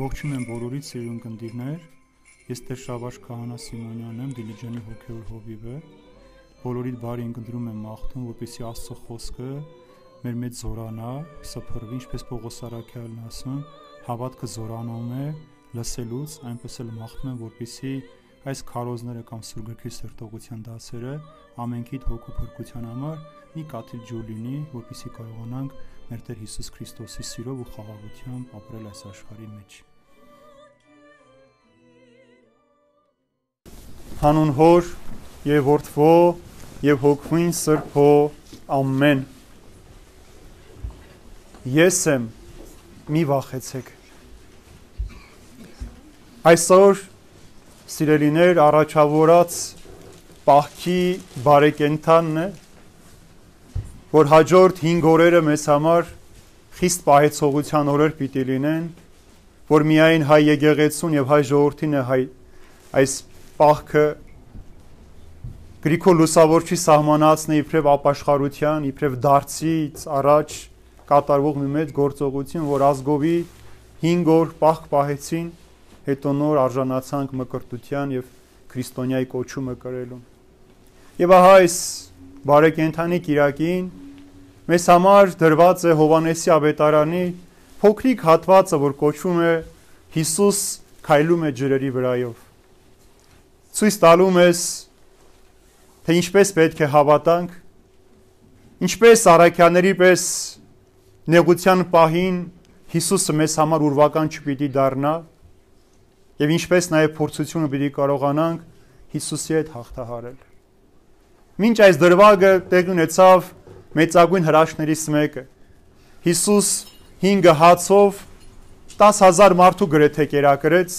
Ողջունում եմ բոլորիդ սիրուն կնդիրներ։ Ես Տեր Շավարժ Քահանա Սիմոնյանն եմ, Դիլիջանի հոգևոր հովիվը։ Բոլորիդ բարին կնդրում եմ աղթում, որպեսզի Աստծո խոսքը մեր մեջ զորանա, սփռվի, ինչպես Պողոս Արաքյալն ասում, հավատքը զորանում է լսելուց, այնպես էլ մաղթում եմ, որպեսզի այս քարոզները կամ սուրգրքի սրտողության դասերը ամենքիդ հոգու փրկության համար մի կաթիլ ջուր լինի, որպեսզի կարողանանք մեր Տեր Հիսուս Քրիստոսի սիրով ու խաղաղությամբ ապրել այս աշխարհի մեջ։ հանուն Հոր եւ Որդվո եւ Հոգուին Սրբո ամեն Ես եմ մի վախեցեք Այսօր սիրելիներ առաջավորած պահքի բարեկենթանն է որ հաջորդ 5 օրերը մեզ համար խիստ պահեցողության օրեր պիտի լինեն, որ միայն հայ եկեղեցուն եւ հայ ժողովրդին է հայ այս պահքը Գրիգոր Լուսավորչի սահմանացն է իբրև ապաշխարության, իբրև դարձից առաջ կատարվող մի մեծ գործողություն, որ ազգովի 5 օր պահք պահեցին, հետո նոր արժանացանք մկրտության եւ քրիստոնյայի կոչումը կրելու։ Եվ ահա այս բարեկենթանի Կիրակին մեզ համար դրված է Հովանեսի ավետարանի փոքրիկ հատվածը, որ կոչվում է Հիսուս քայլում է ջրերի վրայով ցույց տալու մեզ թե ինչպես պետք է հավատանք, ինչպես առաքյաների պես նեղության պահին Հիսուսը մեզ համար ուրվական չպիտի դառնա եւ ինչպես նաեւ փորձությունը պիտի կարողանանք Հիսուսի հետ հաղթահարել։ Մինչ այս դրվագը տեղի ունեցավ մեծագույն հրաշներից մեկը։ Հիսուս 5 հացով 10000 մարդու գրեթե կերակրեց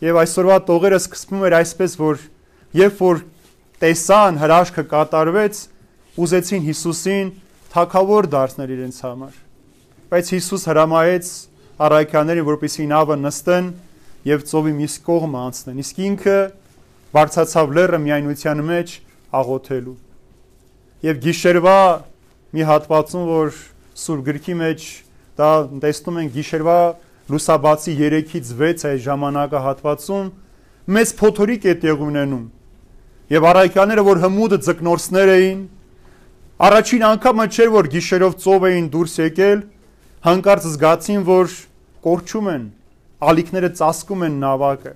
Եվ այսօրվա տողերը սկսվում էր այսպես, որ երբ որ տեսան հրաշքը կատարվեց, ուզեցին Հիսուսին թակավոր դարձնել իրենց համար։ Բայց Հիսուս հրամայեց առաքյաներին, որպեսզի նավը նստեն եւ ծովի մյուս կողմը անցնեն։ Իսկ ինքը բարձացավ լեռը միայնության մեջ աղոթելու։ Եվ գիշերվա մի հատվածում, որ Սուրբ գրքի մեջ դա տեսնում են գիշերվա լուսաբացի 3-ից 6 այս ժամանակահատվածում մեծ փոթորիկ է տեղ ունենում։ Եվ առաքյանները, որ հմուտ ձկնորսներ էին, առաջին անգամը չէր, որ գիշերով ծով էին դուրս եկել, հանկարծ զգացին, որ կորչում են, ալիքները ծածկում են նավակը։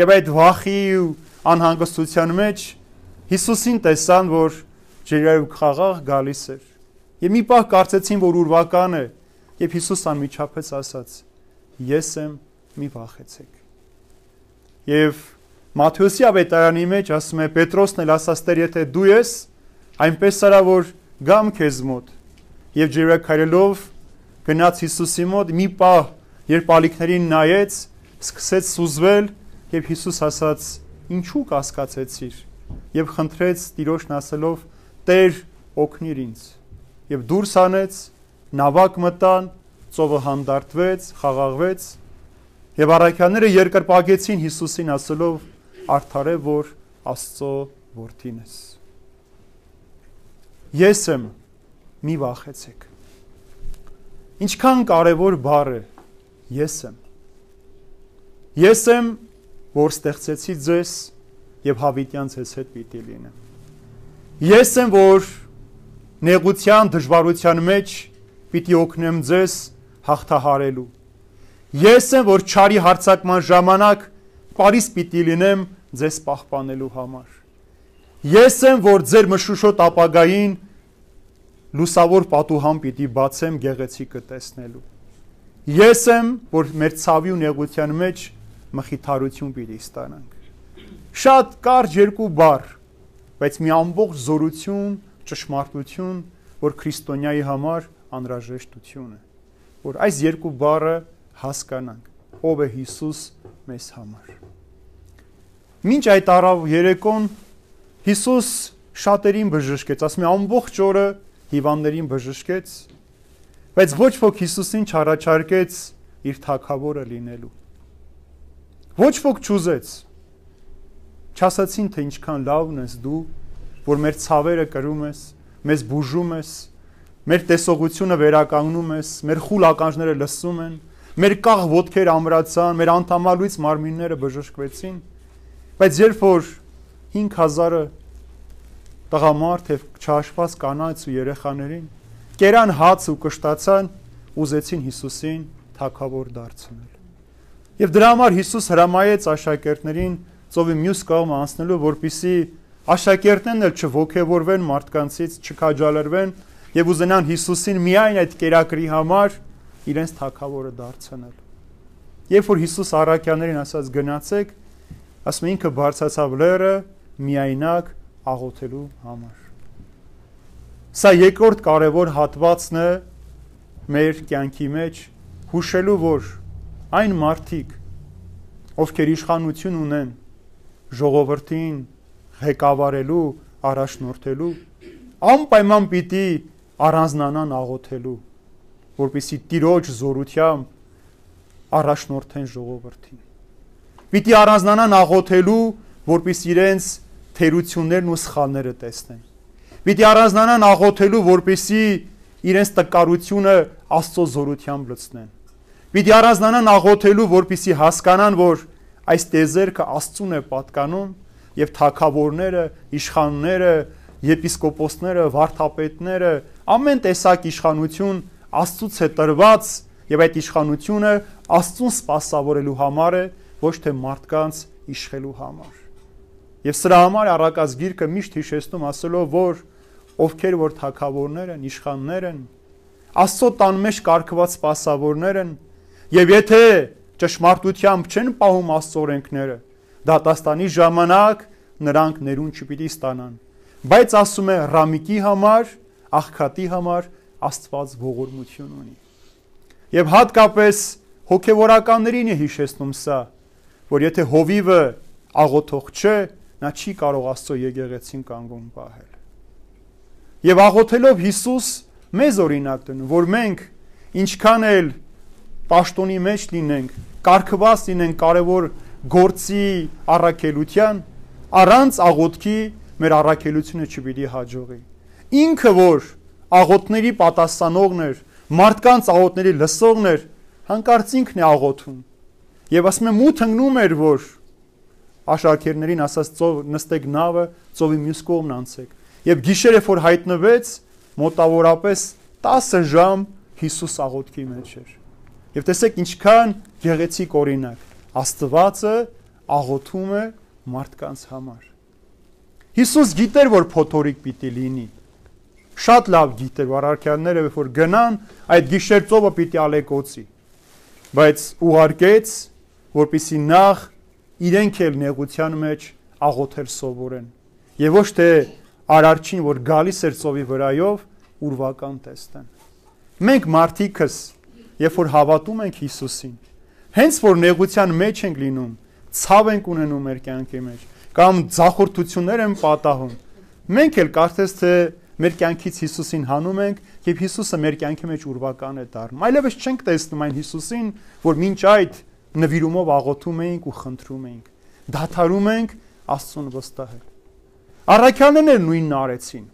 Եվ այդ վախի ու անհանգստության մեջ Հիսուսին տեսան, որ ջերմերով խաղաղ գալիս էր։ Եվ մի պահ կարծեցին, որ ուրվական է, եւ Հիսուսն միջապես ասաց ես եմ, մի վախեցեք։ Եվ Մատթեոսի ավետարանի մեջ ասում է Պետրոսն էլ ասաց Տեր, եթե դու ես, այնպես արա որ գամ քեզ մոտ։ Եվ ջերակայելով գնաց Հիսուսի մոտ մի պա, երբ ալիքներին նայեց, սկսեց սուզվել եւ Հիսուս ասաց. «Ինչու կասկածեցիր» եւ խնդրեց Տիրոջն ասելով. «Տեր, օգնիր ինձ»։ Եվ դուրս անեց, նավակ մտան ծովը հանդարտվեց, խաղաղվեց եւ առաքյանները երկրպագեցին Հիսուսին ասելով արդարե որ Աստծո որդին ես։ Ես եմ, մի վախեցեք։ Ինչքան կարևոր բառ է ես եմ։ Ես եմ, որ ստեղծեցի ձեզ եւ հավիտյան ձեզ հետ պիտի լինեմ։ Ես եմ, որ նեղության դժվարության մեջ պիտի օգնեմ ձեզ հաղթահարելու։ Ես եմ, որ ճարի հարցակման ժամանակ Փարիզ պիտի լինեմ ձեզ պահպանելու համար։ Ես եմ, որ ձեր մշուշոտ ապագային լուսավոր պատուհան պիտի բացեմ գեղեցիկը տեսնելու։ Ես եմ, որ մեր ցավի ու նեղության մեջ մխիթարություն պիտի ստանանք։ Շատ կարճ երկու բառ, բայց մի ամբողջ զորություն, ճշմարտություն, որ քրիստոնյայի համար անհրաժեշտություն է որ այս երկու բառը հասկանանք ով է Հիսուս մեզ համար մինչ այդ առավ երեկոն Հիսուս շատերին բժշկեց ասում է ամբողջ օրը հիվանդներին բժշկեց բայց ոչ ոք Հիսուսին չառաջարկեց իր թակավորը լինելու ոչ ոք չուզեց չասացին թե ինչքան լավն ես դու որ մեր ցավերը կրում ես մեզ բուժում ես Մեր տեսողությունը վերականգնում ես, մեր խուլ ականջները լսում են, մեր կաղ ոտքերը ամրացան, մեր անթամալույց մարմինները բժշկվեցին։ Բայց երբ որ 5000-ը տղամարդ եւ չհաշված կանանց ու երեխաներին կերան հաց ու կշտացան, ուզեցին Հիսուսին թակավոր դարձնել։ Եվ դրա համար Հիսուս հրամայեց աշակերտներին ծովի մյուս կողմ անցնելու, որպիսի աշակերտներն էլ չողքեվորվեն մարդկանցից, չքաջալերվեն, չք եւ ուզենան Հիսուսին միայն այդ կերակրի համար իրենց թակավորը դարձնել։ Երբ որ Հիսուս առաքյաներին ասաց գնացեք, ասում է ինքը բարձացավ լերը միայնակ աղոթելու համար։ Սա երկրորդ կարևոր հատվածն է մեր կյանքի մեջ հուշելու որ այն մարդիկ, ովքեր իշխանություն ունեն ժողովրդին ղեկավարելու, առաջնորդելու, անպայման պիտի առանձնանան աղոթելու, որպիսի Տիրոջ զորությամբ առաջնորդեն ժողովրդին։ Պիտի առանձնանան աղոթելու, որպես իրենց թերություններն ու սխալները տեսնեն։ Պիտի առանձնանան աղոթելու, որպեսի իրենց տկարությունը Աստծո զորությամբ լցնեն։ Պիտի առանձնանան աղոթելու, որպեսի հասկանան, որ այս տեզերքը Աստծուն է պատկանում եւ թակավորները, իշխանները, եպիսկոպոսները, վարդապետները, ամեն տեսակ իշխանություն Աստծուց է տրված եւ այդ իշխանությունը Աստծուն սпасավորելու համար է, ոչ թե մարդկանց իշխելու համար։ Եվ սրա համար առակած գիրքը միշտ հիշեցնում ասելով, որ ովքեր որ թակավորներ են, իշխաններ են, Աստծո տան մեջ կարգված սпасավորներ են, եւ եթե ճշմարտությամբ չեն պահում Աստծո օրենքները, դատաստանի ժամանակ նրանք ներուն չպիտի ստանան Բայց ասում է Ռամիկի համար, աղքատի համար Աստված ողորմություն ունի։ Եվ հատկապես հոգևորականներին է հիշեցնում սա, որ եթե հովիվը աղոթող չէ, նա չի կարող Աստծո եկեղեցին կանգուն պահել։ Եվ աղոթելով Հիսուս մեզ օրինակ դնում, որ մենք ինչքան էլ պաշտոնի մեջ լինենք, կարկված լինենք կարևոր գործի առաքելության, առանց աղոթքի մեր առաքելությունը չպիտի հաջողի։ Ինքը որ աղոտների պատասխանողն էր, մարդկանց աղոտների լսողն էր, հանկարծ ինքն է աղոթում։ Եվ ասում եմ մութ ընկնում էր, որ աշակերտներին ասաց ծով նստեք նավը, ծովի մյուս կողմն անցեք։ Եվ գիշերը որ հայտնվեց, մոտավորապես 10 ժամ Հիսուս աղոթքի մեջ էր։ Եվ տեսեք ինչքան գեղեցիկ օրինակ։ Աստվածը աղոթում է մարդկանց համար։ Հիսուս գիտեր, որ փոթորիկ պիտի լինի։ Շատ լավ գիտեր, որ արքյանները երբ որ գնան, այդ գիշեր ծովը պիտի ալեկոծի։ Բայց ուղարկեց, որպիսի նախ իրենք էլ նեղության մեջ աղոթել սովորեն։ Եվ ոչ թե արարչին, որ գալիս էր ծովի վրայով, ուրվական տեստեն։ Մենք մարդիկս, երբ որ հավատում ենք Հիսուսին, հենց որ նեղության մեջ ենք լինում, ցավ ենք ունենում մեր կյանքի մեջ, կամ ցախորտություններ են պատահում։ Մենք էլ կարծես թե մեր կյանքից Հիսուսին հանում ենք եւ Հիսուսը մեր կյանքի մեջ ուրվական է դառնում։ Այլևս չենք տեսնում այն Հիսուսին, որ մինչ այդ նվիրումով աղոթում էինք ու խնդրում էինք։ Դադարում ենք Աստծուն վստահել։ Առաքյաններն էլ նույնն արեցին։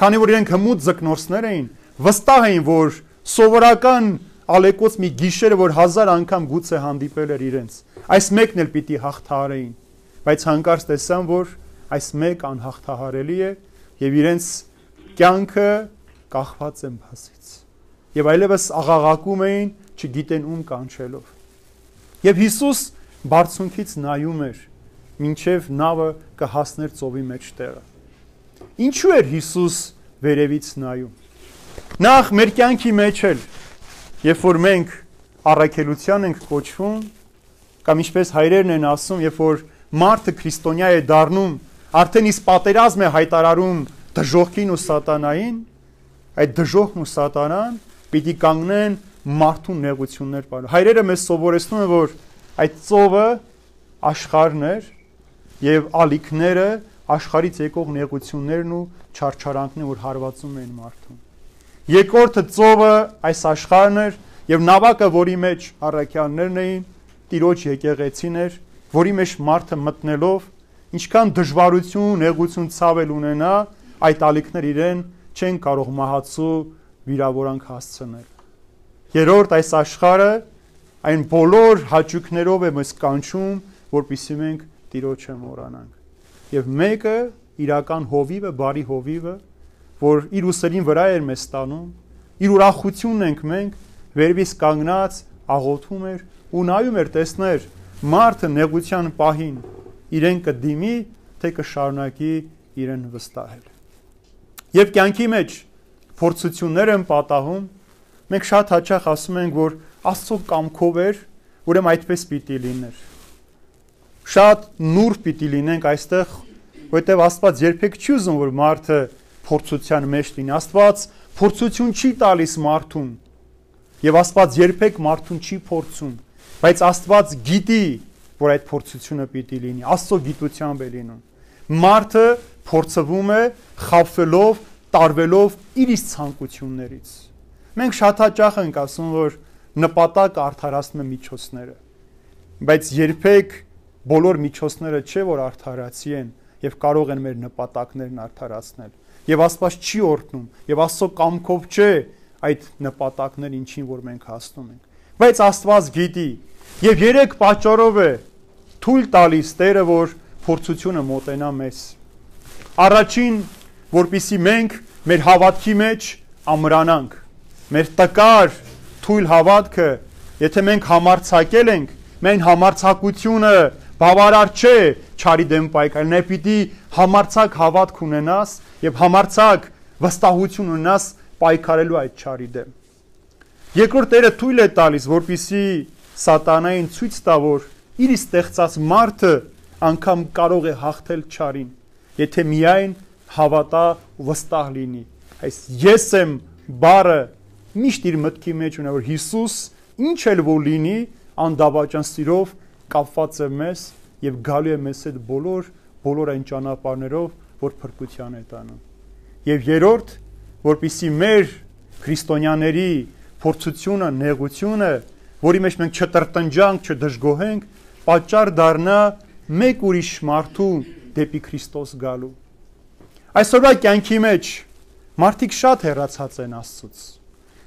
Քանի որ իրենք հմուտ զկնորսներ էին, վստահ էին, որ սովորական ալեկոց մի գիշերը, որ հազար անգամ գուցե հանդիպել էր իրենց, այս մեկն էլ պիտի հաղթարեին բայց հանկարծ տեսան, որ այս մեկ անհաղթահարելի է եւ իրենց կյանքը կախված է բասից։ Եվ այլևս աղաղակում էին, չգիտեն ում կանչելով։ Եվ Հիսուս բարձունքից նայում էր, ինչև նավը կհասներ ծովի մեջտեղը։ Ինչու էր Հիսուս վերևից նայում։ Նախ մեր կյանքի մեջ էլ, երբ որ մենք առաքելության ենք կոչվում, կամ ինչպես հայրերն են ասում, երբ որ մարդը քրիստոնյա է դառնում, արդեն իսկ պատերազմ է հայտարարում դժողքին ու սատանային, այդ դժողքն ու սատանան պիտի կանգնեն մարդու նեղություններ բան։ Հայրերը մեզ սովորեցնում են, որ այդ ծովը աշխարհն է եւ ալիքները աշխարից եկող նեղություններն ու չարչարանքն են, որ հարվածում են մարդուն։ Երկրորդը ծովը այս աշխարհն էր եւ նավակը, որի մեջ առաքյալներն էին, տիրոջ եկեղեցին էր, որի մեջ մարդը մտնելով ինչքան դժվարություն, հեղություն, ցավ էլ ունենա, այդ ալիքներ իրեն չեն կարող մահացու վիրավորանք հասցնել։ Երորդ այս աշխարը այն բոլոր հաճույքներով է մեզ կանչում, որpիսի մենք Տիրոջը մոռանանք։ Եվ մեկը իրական հովիվը, բարի հովիվը, որ իր ուսերին վրա էր մեզ տանում, իր ուրախությունն ենք մենք վերևից կանգնած աղոթում էր ու նայում էր տեսներ մարդը նեղության պահին իրեն կդիմի, թե կշարունակի իրեն վստահել։ Եվ կյանքի մեջ փորձություններ են պատահում, մենք շատ հաճախ ասում ենք, որ Աստծո կամքով էր, ուրեմն այդպես պիտի լիներ։ Շատ նուրբ պիտի լինենք այստեղ, որովհետև Աստված երբեք չի ուզում, որ մարդը փորձության մեջ լինի։ Աստված փորձություն չի տալիս մարդուն։ Եվ Աստված երբեք մարդուն չի փորձում։ Բայց Աստված գիտի, որ այդ փորձությունը պիտի լինի, Աստծո գիտությամբ է լինում։ Մարդը փորձվում է խაფելով, տարվելով իր իսկ ցանկություններից։ Մենք շատ հաճախ ենք ասում, որ նպատակը արդարացնում է միջոցները։ Բայց երբեք բոլոր միջոցները չէ որ արդարացի են եւ կարող են մեր նպատակներն արդարացնել։ Եվ Աստված չի օրհնում, եւ Աստծո կամքով չէ այդ նպատակներ ինչին որ մենք հասնում ենք բայց Աստված գիտի։ Եվ երեք պատճառով է թույլ տալիս Տերը, որ փորձությունը մոտենա մեզ։ Առաջին, որpիսի մենք մեր հավատքի մեջ ամրանանք։ Մեր տկար թույլ հավատքը, եթե մենք համարցակել ենք, մեն համարցակությունը բավարար չէ չարի դեմ պայքարել, նա պիտի համարցակ հավատք ունենաս եւ համարցակ վստահություն ունենաս պայքարելու այդ չարի դեմ։ Երկրորդ Տերը թույլ է տալիս, որpիսի սատանային ցույց տա, որ իր ստեղծած մարդը անգամ կարող է հաղթել չարին, եթե միայն հավատա վստահ լինի։ Այս ես եմ բառը միշտ իր մտքի մեջ ունի, որ Հիսուս ինչ էլ որ լինի, անդավաճան սիրով կապված է մեզ եւ գալու է մեզ այդ բոլոր բոլոր այն ճանապարներով, որ փրկության է տանում։ Եվ երրորդ, որpիսի մեր քրիստոնյաների փորձությունը, նեղությունը, որի մեջ մենք չտրտնջանք, չդժգոհենք, պատճառ դառնա մեկ ուրիշ մարդու դեպի Քրիստոս գալու։ Այսօրվա կյանքի մեջ մարդիկ շատ հեռացած են Աստծուց։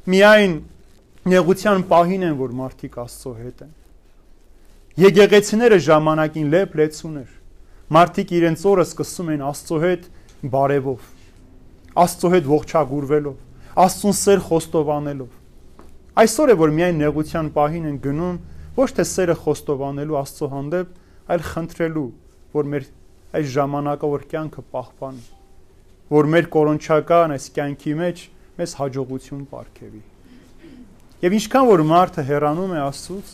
Միայն նեղության պահին են, որ մարդիկ Աստծո հետ են։ Եկեղեցիները ժամանակին լեփ-լեցուն էր։ Մարդիկ իրենց օրը սկսում են Աստծո հետ բարևով։ Աստծո հետ ողջագուրվելով, Աստծուն սեր խոստովանելով Այսօր է որ միայն նեղության պահին են գնում ոչ թե սերը խոստովանելու Աստծո հանդեպ, այլ խնդրելու, որ մեր այս ժամանակավոր կյանքը պահպանի, որ մեր կորոնչական այս կյանքի մեջ մեզ հաջողություն ապարգևի։ Եվ ինչքան որ մարդը հեռանում է Աստծուց,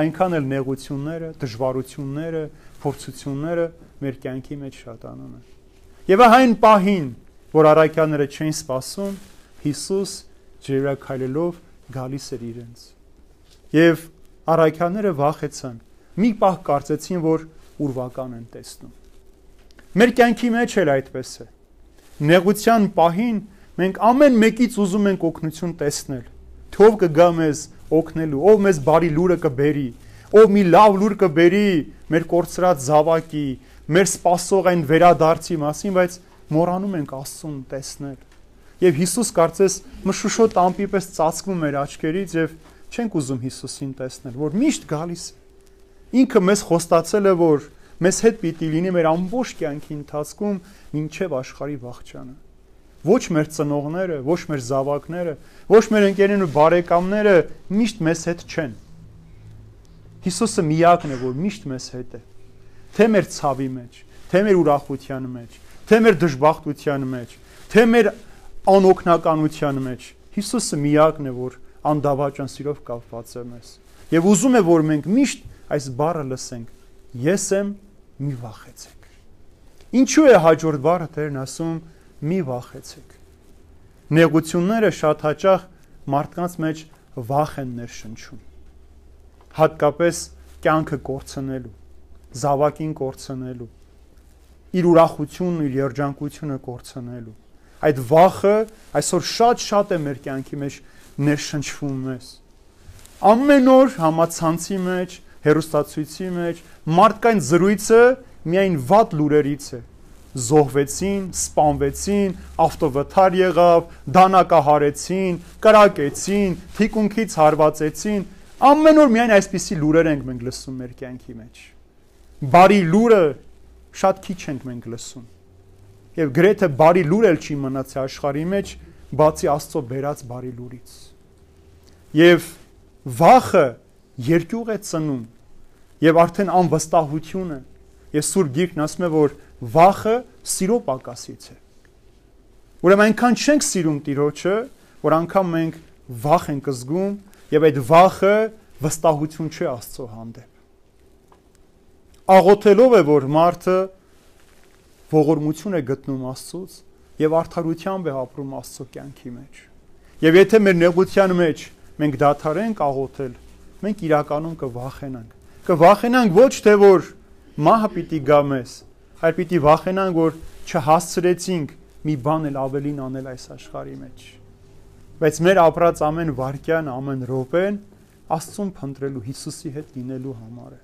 այնքան էլ նեղությունները, դժվարությունները, փորձությունները մեր կյանքի մեջ շատանում են։ Եվ այն պահին, որ առաքյանները չեն սпасում, Հիսուս ջերակայելով գալիս էր իրենց։ Եվ առաքյաները վախեցան։ Մի պահ կարծեցին, որ ուրվական են տեսնում։ Մեր կյանքի մեջ էլ այդպես է։ Նեղության պահին մենք ամեն մեկից ուզում ենք օգնություն տեսնել։ Թող կգա մեզ օգնելու, ով մեզ բարի լուրը կբերի, ով մի լավ լուր կբերի մեր կորցրած զավակի, մեր սпасող այն վերադարձի մասին, բայց մոռանում ենք Աստծուն տեսնել եւ Հիսուս կարծես մշուշոտ ամպի պես ծածկվում էր աչքերից եւ չենք ուզում Հիսուսին տեսնել, որ միշտ գալիս ինքը մեզ խոստացել է, որ մեզ հետ պիտի լինի մեր ամբողջ կյանքի ընթացքում ինչև աշխարի վաղճանը ոչ մեր ծնողները, ոչ մեր զավակները, ոչ մեր ընկերներն ու բարեկամները միշտ մեզ հետ չեն։ Հիսուսը միակն է, որ միշտ մեզ հետ է։ Թե մեր ցավի մեջ, թե մեր ուրախության մեջ, թե մեր դժբախտության մեջ, թե մեր անօքնականության մեջ։ Հիսուսը միակն է, որ անդավաճան սիրով կապված է մեզ։ Եվ ուզում է, որ մենք միշտ այս բառը լսենք. Ես եմ, մի վախեցեք։ Ինչու է հաջորդ բառը Տերն ասում՝ մի վախեցեք։ Նեղությունները շատ հաճախ մարդկանց մեջ վախ են ներշնչում։ Հատկապես կյանքը կորցնելու, զավակին կորցնելու, իր ուրախությունն ու իր երջանկությունը կորցնելու Այդ վախը այսօր շատ-շատ է մեր կյանքի մեջ ներշնչվում մեզ։ Ամեն օր համացանցի մեջ, հերոստացույցի մեջ մարդկային զրույցը միայն վատ լուրերից է զոհվեցին, սպանվեցին, ավտովթար եղավ, դանակահարեցին, կրակեցին, թիկունքից հարվածեցին։ Ամեն օր միայն այսպիսի լուրեր ենք մենք լսում մեր կյանքի մեջ։ Բարի լուրը շատ քիչ ենք մենք լսում եւ գրեթե բարի լուր էլ չի մնացի աշխարհի մեջ բացի Աստծո բերած բարի լուրից։ Եվ վախը երկյուղ է ծնում եւ արդեն անվստահությունը եւ Սուրբ Գիրքն ասում է որ վախը սիրո պակասից է։ Ուրեմն այնքան չենք սիրում Տիրոջը, որ անգամ մենք վախ ենք զգում եւ այդ վախը վստահություն չէ Աստծո հանդեպ։ Աղոթելով է որ մարդը ողորմություն է գտնում Աստծոց եւ արդարությամբ է ապրում Աստծո կյանքի մեջ։ Եվ եթե մեր նեղության մեջ մենք դադարենք աղոթել, մենք իրականում կվախենանք։ Կվախենանք ոչ թե որ մահը պիտի գա մեզ, այլ պիտի վախենանք, որ չհասցրեցինք մի բան էլ ավելին անել այս աշխարհի մեջ։ Բայց մեր ապրած ամեն վարքյան, ամեն րոպեն Աստծուն փնտրելու Հիսուսի հետ լինելու համար է։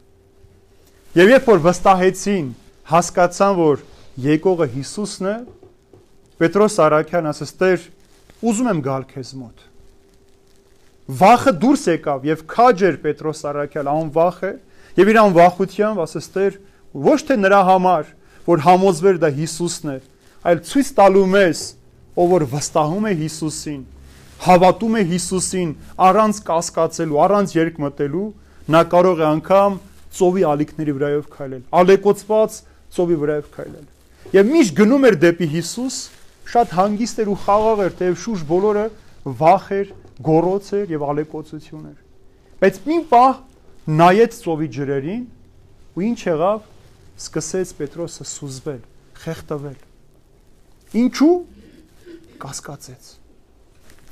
Եվ երբ որ վստահեցին, հասկացան, որ եկողը Հիսուսն է, Պետրոս Արաքյան ասաց. «Տեր, ուզում եմ գալ քեզ մոտ»։ Վախը դուրս եկավ եւ քաջեր Պետրոս Արաքյան, ան վախը, եւ իր ան վախությամբ ասաց. «Տեր, ոչ թե նրա համար, որ համոզվեր դա Հիսուսն է, այլ ցույց տալու մեզ, ով որ վստահում է Հիսուսին, հավատում է Հիսուսին առանց կասկածելու, առանց երկմտելու, նա կարող է անգամ ծովի ալիքների վրայով քայլել, ալեկոծված ծովի վրայով քայլել»։ Եվ միշտ գնում էր դեպի Հիսուս, շատ հանգիստ էր ու խաղաղ էր, թեև շուշ բոլորը վախ էր, գորոց էր եւ ալեկոծություն էր։ Բայց մի պահ նայեց ծովի ջրերին ու ինչ եղավ, սկսեց Պետրոսը սուզվել, խեղդվել։ Ինչու կասկածեց։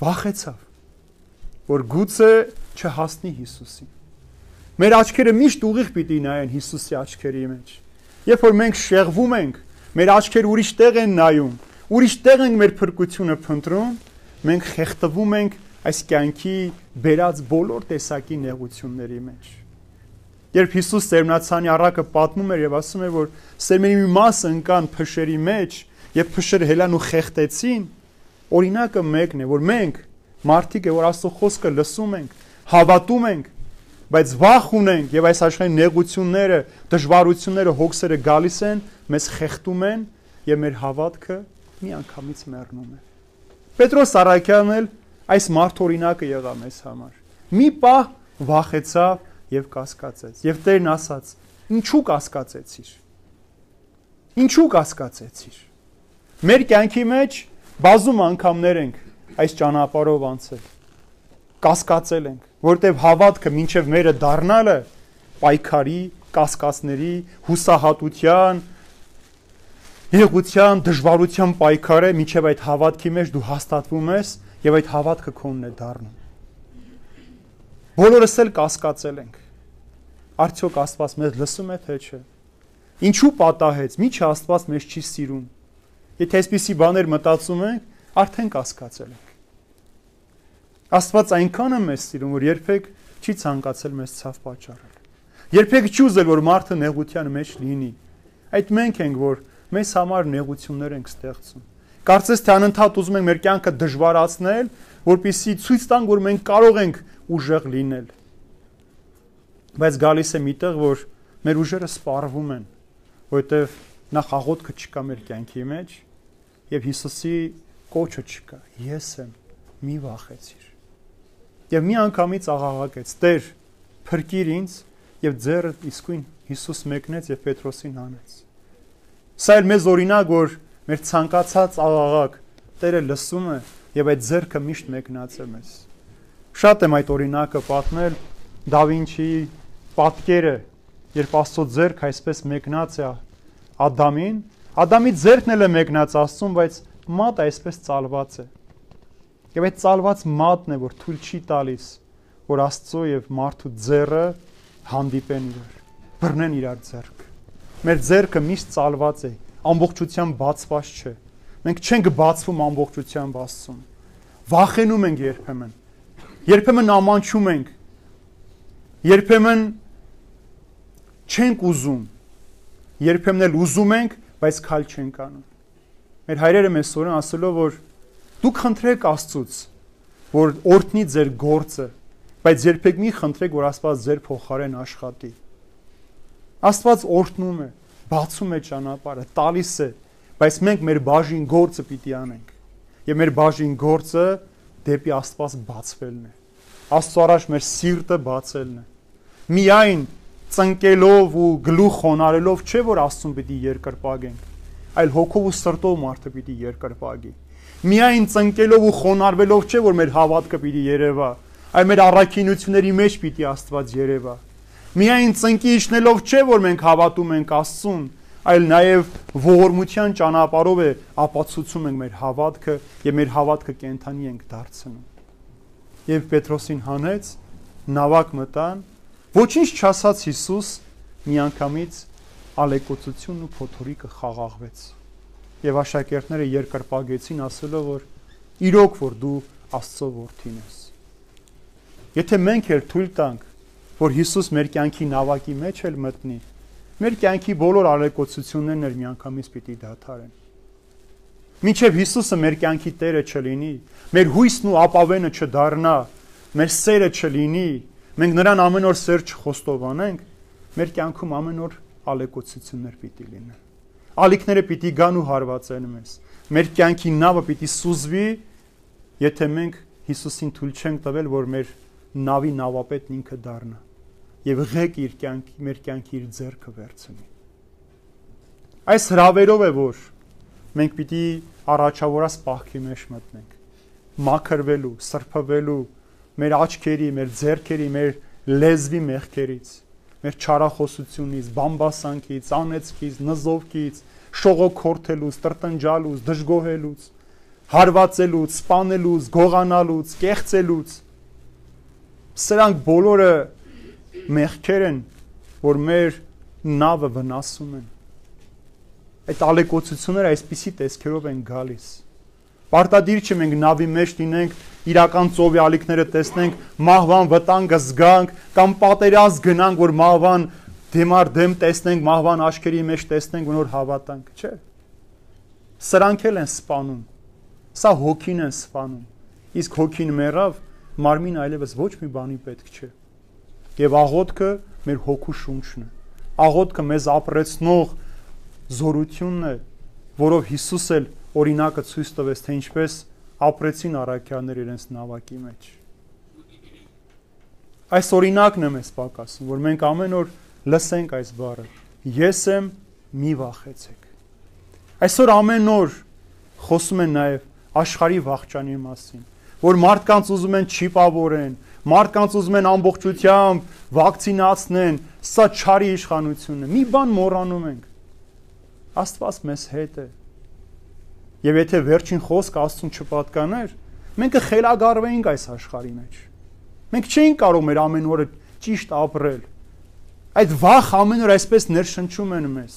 Վախեցավ, որ գուցե չհասնի Հիսուսին։ Մեր աչքերը միշտ ուղիղ պիտի նայեն Հիսուսի աչքերի մեջ։ Երբ որ մենք շեղվում ենք, Մեր աչքերը ուրիշ տեղ են նայում, ուրիշ տեղ ենք մեր փրկությունը փնտրում, մենք խեղդվում ենք այս կյանքի բերած բոլոր տեսակի նեղությունների մեջ։ Երբ Հիսուս ծերմնացանի առակը պատմում էր եւ ասում էր, որ սերմերի մի մասը ընկան փշերի մեջ եւ փշերը հելան ու խեղտեցին, օրինակը մեկն է, որ մենք մարդիկ է, որ Աստծո խոսքը լսում ենք, հավատում ենք, բայց վախ ունենք եւ այս աշխարհի նեղությունները, դժվարությունները, հոգսերը գալիս են, մեզ խեղդում են եւ մեր հավատքը միանգամից մեռնում է։ Պետրոս Սարաքյանն էլ այս մարդ օրինակը եղա մեզ համար։ Մի պահ վախեցավ եւ կասկածեց։ Եվ Տերն ասաց. Ինչու կասկածեցիր։ Ինչու կասկածեցիր։ Մեր կյանքի մեջ բազում անգամներ ենք այս ճանապարհով անցել կասկածել ենք, որտեվ հավատքը մինչև մերը դառնալը պայքարի, կասկածների, հուսահատության, երկության, դժվարության պայքար է, մինչև այդ հավատքի մեջ դու հաստատվում ես եւ այդ հավատքը քոնն է դառնում։ Բոլորս էլ կասկածել ենք։ Արդյոք Աստված մեզ լսում է թե չէ։ Ինչու պատահեց։ Միչե Աստված մեզ չի սիրում։ Եթե այսպիսի բաներ մտածում ենք, արդեն կասկածել ենք։ Աստված այնքան է մեզ սիրում, որ երբեք չի ցանկացել մեզ ցավ պատճառել։ Երբեք չի ուզել, որ մարդը նեղության մեջ լինի։ Այդ մենք ենք, որ մեզ համար նեղություններ ենք ստեղծում։ Կարծես թե անընդհատ ուզում ենք մեր կյանքը դժվարացնել, որpիսի ցույց տանք, որ մենք կարող ենք ուժեղ լինել։ Բայց գալիս է միտեղ, որ մեր ուժերը սպառվում են, որովհետև նախ աղոթքը չկա մեր կյանքի մեջ եւ Հիսուսի կոչը չկա։ Ես եմ, մի վախեցիր եւ մի անգամից աղաղակեց. Տեր, փրկիր ինձ եւ ձեռը իսկույն Հիսուս մեկնեց եւ Պետրոսին հանեց։ Սա էլ մեզ օրինակ որ մեր ցանկացած աղաղակ Տերը լսում է եւ այդ ձեռքը միշտ մեկնած է մեզ։ Շատ եմ այդ օրինակը պատմել Da Vinci-ի պատկերը, երբ Աստծո ձեռք այսպես մեկնած է Ադամին, Ադամի ձեռքն էլ է մեկնած Աստծուն, բայց մատ այսպես ծալված է։ Եվ այդ ծալված մատն է, որ թույլ չի տալիս, որ Աստծո եւ մարդու ձեռը հանդիպեն իրար, բռնեն իրար ձեռք։ Մեր ձեռքը միշտ ծալված է, ամբողջությամբ բացված չէ։ Մենք չենք բացվում ամբողջությամբ Աստծուն։ Վախենում ենք երբեմն։ Երբեմն ամանչում ենք։ Երբեմն չենք ուզում։ Երբեմն էլ ուզում ենք, բայց քալ չենք անում։ Մեր հայրերը մեզ օրը ասելով որ Դուք խնդրեք Աստծուց, որ օրտնի ձեր գործը, բայց երբեք մի խնդրեք, որ Աստված ձեր փոխարեն աշխատի։ Աստված օրտնում է, բացում է ճանապարհը, տալիս է, բայց մենք մեր բաժին գործը պիտի անենք։ Եվ մեր բաժին գործը դեպի Աստված բացվելն է։ Աստծո առաջ մեր սիրտը բացելն է։ Միայն ծնկելով ու գլուխ խոնարելով չէ որ Աստծուն պիտի երկրպագենք, այլ հոգով ու սրտով մարդը պիտի երկրպագի միայն ծնկելով ու խոնարհվելով չէ որ մեր հավատքը պիտի երևա, այլ մեր առաքինությունների մեջ պիտի Աստված երևա։ Միայն ծնկի իջնելով չէ որ մենք հավատում ենք Աստծուն, այլ նաև ողորմության ճանապարով է ապացուցում ենք մեր հավատքը եւ մեր հավատքը կենթանի ենք դարձնում։ Եվ Պետրոսին հանեց, նավակ մտան, ոչինչ չասաց Հիսուս, միանգամից ալեկոծությունն ու փոթորիկը խաղաղվեց եւ աշակերտները երկրպագեցին ասելով որ իրոք որ դու Աստծո որդին ես։ Եթե մենք էլ թույլ տանք, որ Հիսուս մեր կյանքի նավակի մեջ էլ մտնի, մեր կյանքի բոլոր ալեկոծություններն էլ միանգամից պիտի դադարեն։ Մինչև Հիսուսը մեր կյանքի Տերը չլինի, մեր հույսն ու ապավենը չդառնա, մեր սերը չլինի, մենք նրան ամեն օր սեր չխոստովանենք, մեր կյանքում ամեն օր ալեկոծություններ պիտի լինեն։ Ալիքները պիտի գան ու հարվածեն մեզ։ Մեր կյանքի նավը պիտի սուզվի, եթե մենք Հիսուսին թույլ չենք տվել, որ մեր նավի նավապետն ինքը դառնա եւ ղեկ իր կյանքի մեր կյանքի իր ձեռքը վերցնի այս հրավերով է որ մենք պիտի առաջավորած պահքի մեջ մտնենք մաքրվելու սրբվելու մեր աչքերի մեր ձեռքերի մեր լեզվի մեղքերից մեր չարախոսությունից, բամբասանքից, անեծքից, նզովքից, շողոքորթելուց, տրտնջալուց, դժգոհելուց, հարվածելուց, սպանելուց, գողանալուց, կեղծելուց։ Սրանք բոլորը մեղքեր են, որ մեր նավը վնասում են։ Այդ ալեկոծությունները այսպիսի տեսքերով են գալիս։ Պարտադիր չէ մենք նավի մեջ լինենք իրական ծովի ալիքները տեսնենք, մահվան վտանգը զգանք կամ պատերազմ գնանք, որ մահվան դեմար դեմ տեսնենք, մահվան աչքերի մեջ տեսնենք, որ հավատանք, չէ։ Սրանք էլ են սپانում։ Սա հոգին են սپانում։ Իսկ հոգին մեռավ, մարմին այլևս ոչ մի բանի պետք չէ։ Եվ աղոթքը մեր հոգու շունչն է։ Աղոթքը մեզ ապրեցնող զորությունն է, որով Հիսուս էլ օրինակը ցույց տվեց, թե ինչպես ապրեցին առաքյաներ իրենց նավակի մեջ։ Այս օրինակն եմ ես պակասում, որ մենք ամեն օր լսենք այս բառը. Ես եմ, մի վախեցեք։ Այսօր ամեն օր խոսում են նաև աշխարհի վախճանի մասին, որ մարդկանց ուզում են չիպավորեն, մարդկանց ուզում են ամբողջությամբ վակցինացնեն, սա չարի իշխանությունն է։ Մի բան մոռանում ենք։ Աստված մեզ հետ է։ Եվ եթե վերջին խոսք Աստծուն չպատկաներ, մենք կխելագարվեինք այս աշխարհի մեջ։ Մենք չէինք կարող մեր ամեն օրը ճիշտ ապրել։ Այդ վախ ամեն օր այսպես ներշնչում են մեզ։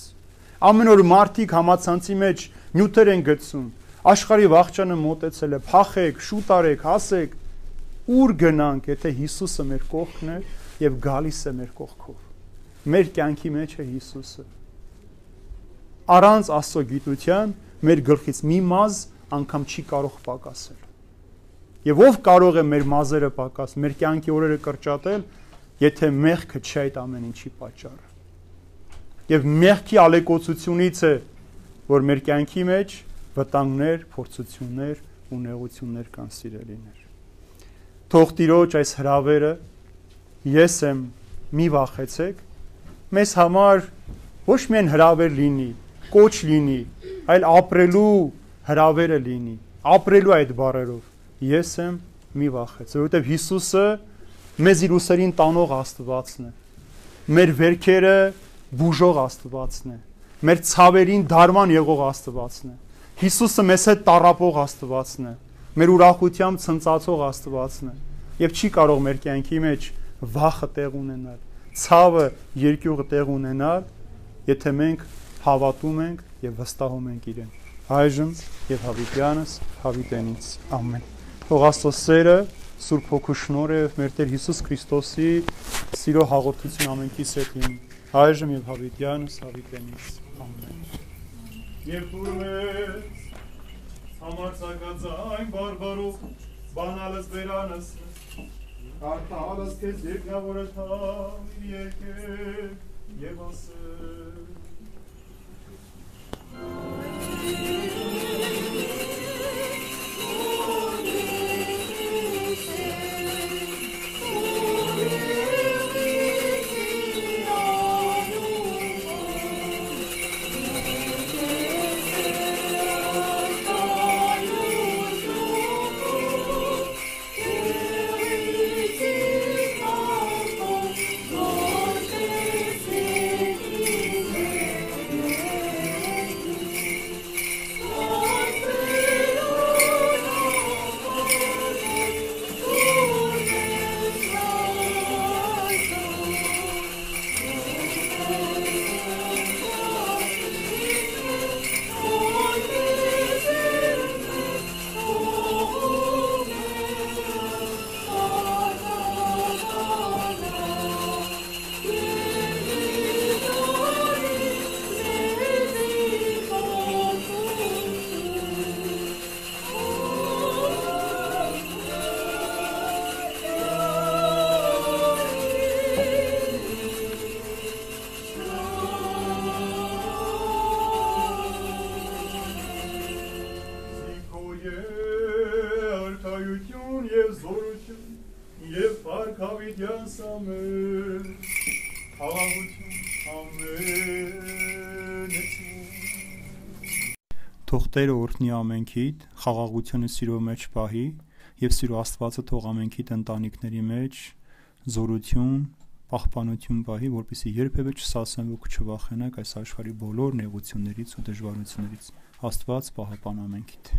Ամեն օր մարդիկ համացանցի մեջ նյութեր են գցում։ Աշխարհի վախճանը մոտեցել է, փախեք, շուտ արեք, հասեք։ Ուր գնանք, եթե Հիսուսը մեր կողքն է եւ գալիս է մեր կողքով։ Մեր կյանքի մեջ է Հիսուսը։ Առանց աստծո գիտության մեր գլխից մի մազ անգամ չի կարող պակասել։ Եվ ով կարող է մեր մազերը պակաս, մեր կյանքի օրերը կրճատել, եթե մեղքը չի այդ ամեն ինչի պատճառը։ Եվ մեղքի ալեկոծությունից է, որ մեր կյանքի մեջ վտանգներ, փորձություններ ու նեղություններ կան սիրելիներ։ Թող Տիրոջ այս հրավերը ես եմ մի վախեցեք մեզ համար ոչ միայն հրավեր լինի, կոչ լինի, այլ ապրելու հրավերը լինի, ապրելու այդ բարերով։ Ես եմ, մի վախեց, որովհետև Հիսուսը մեզ իր ուսերին տանող Աստվածն է։ Մեր վերքերը բուժող Աստվածն է։ Մեր ցավերին դարման եղող Աստվածն է։ Հիսուսը մեզ հետ տարապող Աստվածն է։ Մեր ուրախությամբ ցնծացող Աստվածն է։ Եվ չի կարող մեր կյանքի մեջ վախը տեղ ունենալ, ցավը երկյուղը տեղ ունենալ, եթե մենք հավատում ենք եւ վստահում ենք իրեն։ Այժմ եւ հավիտյանս հավիտենից։ Ամեն։ Թող Աստծո սերը, Սուրբ Հոգու շնորհը եւ մեր Տեր Հիսուս Քրիստոսի սիրո հաղորդություն ամենքիս հետ լինի։ Այժմ եւ հավիտյանս հավիտենից։ Ամեն։ Երբ ուրմես համարձակացայն բարբարով բանալս վերանս Արտալս քեզ երկնավորը թավ երկե եւ ասել Oh, Տերը օրհնի ամենքիդ, խաղաղությունը սիրո մեջ պահի եւ սիրո Աստվածը թող ամենքիդ ընտանիքների մեջ զորություն, պահպանություն պահի, որպիսի երբևէ չսասնվեք ու չվախենաք այս աշխարհի բոլոր նեղություններից ու դժվարություններից։ Աստված պահապան ամենքիդ։